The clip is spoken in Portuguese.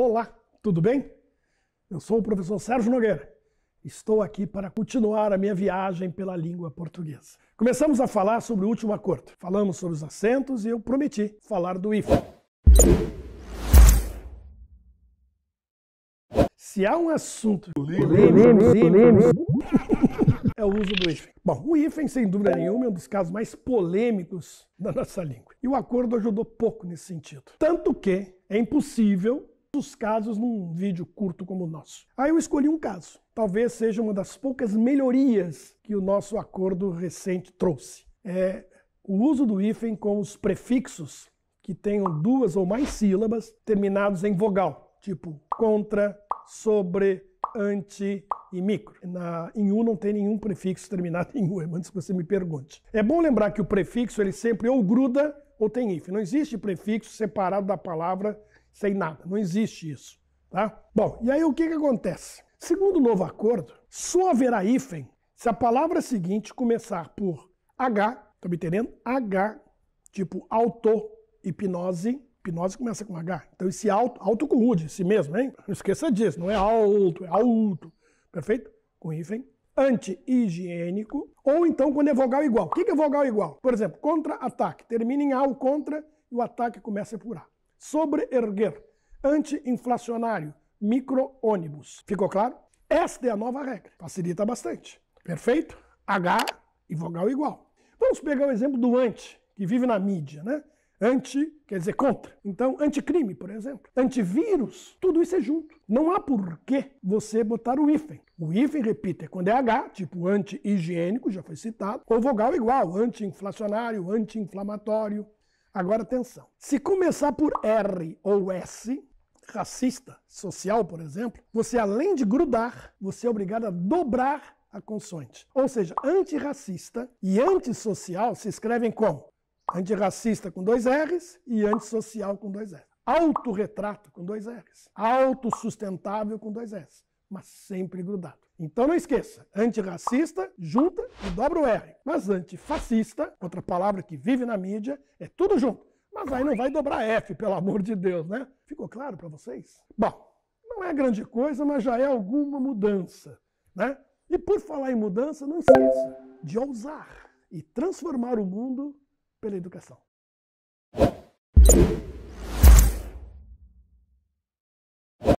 Olá, tudo bem? Eu sou o professor Sérgio Nogueira. Estou aqui para continuar a minha viagem pela língua portuguesa. Começamos a falar sobre o último acordo. Falamos sobre os acentos e eu prometi falar do hífen. Se há um assunto é o uso do hífen. Bom, o hífen, sem dúvida nenhuma, é um dos casos mais polêmicos da nossa língua. E o acordo ajudou pouco nesse sentido. Tanto que é impossível muitos casos num vídeo curto como o nosso. Aí eu escolhi um caso. Talvez seja uma das poucas melhorias que o nosso acordo recente trouxe. É o uso do hífen com os prefixos que tenham duas ou mais sílabas terminados em vogal, tipo contra, sobre, ante e micro. Na, em U não tem nenhum prefixo terminado em U, é antes que você me pergunte. É bom lembrar que o prefixo ele sempre ou gruda ou tem hífen. Não existe prefixo separado da palavra sem nada. Não existe isso. Tá? Bom, e aí o que, que acontece? Segundo o novo acordo, só haverá hífen se a palavra seguinte começar por H, tá me entendendo? H, tipo auto, hipnose, hipnose começa com H. Então esse auto, auto com rude, si mesmo, hein? Não esqueça disso, não é alto, é alto, perfeito? Com hífen. Anti-higiênico, ou então quando é vogal igual. O que é vogal igual? Por exemplo, contra-ataque, termina em A o contra e o ataque começa por A. Sobreerguer. Anti-inflacionário. Micro-ônibus. Ficou claro? Esta é a nova regra. Facilita bastante. Perfeito? H e vogal igual. Vamos pegar o exemplo do anti, que vive na mídia, né? Anti quer dizer contra. Então, anticrime, por exemplo. Antivírus, tudo isso é junto. Não há porquê você botar o hífen. O hífen, repita, é quando é H, tipo anti-higiênico, já foi citado, ou vogal igual, anti-inflacionário, anti-inflamatório, Agora atenção. Se começar por R ou S, racista, social, por exemplo, você além de grudar, você é obrigado a dobrar a consoante. Ou seja, antirracista e antissocial se escrevem como? Antirracista com dois R's e antissocial com dois R's. Autorretrato com dois R's. Autossustentável com dois S mas sempre grudado. Então não esqueça, antirracista, junta e dobra o R. Mas antifascista, outra palavra que vive na mídia, é tudo junto. Mas aí não vai dobrar F, pelo amor de Deus, né? Ficou claro para vocês? Bom, não é grande coisa, mas já é alguma mudança, né? E por falar em mudança, não esqueça de ousar e transformar o mundo pela educação.